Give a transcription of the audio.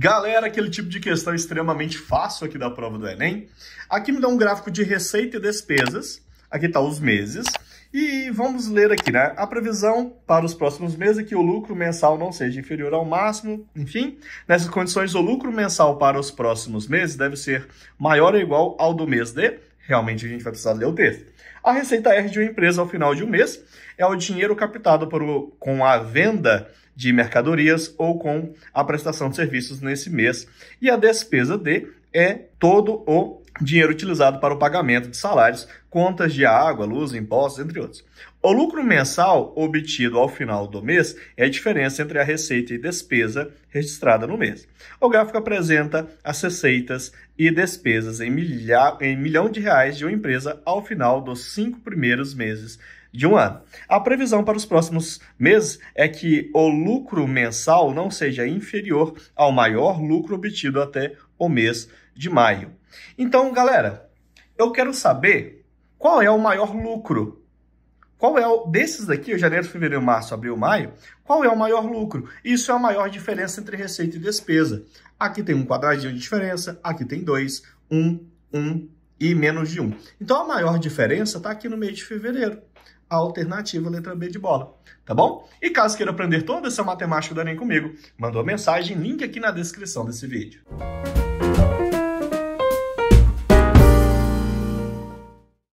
Galera, aquele tipo de questão extremamente fácil aqui da prova do Enem. Aqui me dá um gráfico de receita e despesas. Aqui está os meses. E vamos ler aqui, né? A previsão para os próximos meses é que o lucro mensal não seja inferior ao máximo. Enfim, nessas condições, o lucro mensal para os próximos meses deve ser maior ou igual ao do mês de realmente a gente vai precisar ler o texto. A receita R de uma empresa ao final de um mês é o dinheiro captado por, com a venda de mercadorias ou com a prestação de serviços nesse mês. E a despesa D é todo o dinheiro utilizado para o pagamento de salários, contas de água, luz, impostos, entre outros. O lucro mensal obtido ao final do mês é a diferença entre a receita e despesa registrada no mês. O gráfico apresenta as receitas e despesas em, milha, em milhão de reais de uma empresa ao final dos cinco primeiros meses de um ano. A previsão para os próximos meses é que o lucro mensal não seja inferior ao maior lucro obtido até o mês de maio. Então, galera, eu quero saber qual é o maior lucro. Qual é o desses daqui, janeiro, fevereiro, março, abril, maio? Qual é o maior lucro? Isso é a maior diferença entre receita e despesa. Aqui tem um quadradinho de diferença, aqui tem dois, um, um e menos de um. Então a maior diferença está aqui no mês de fevereiro. A alternativa letra B de bola, tá bom? E caso queira aprender toda essa matemática do Enem comigo, mandou mensagem, link aqui na descrição desse vídeo.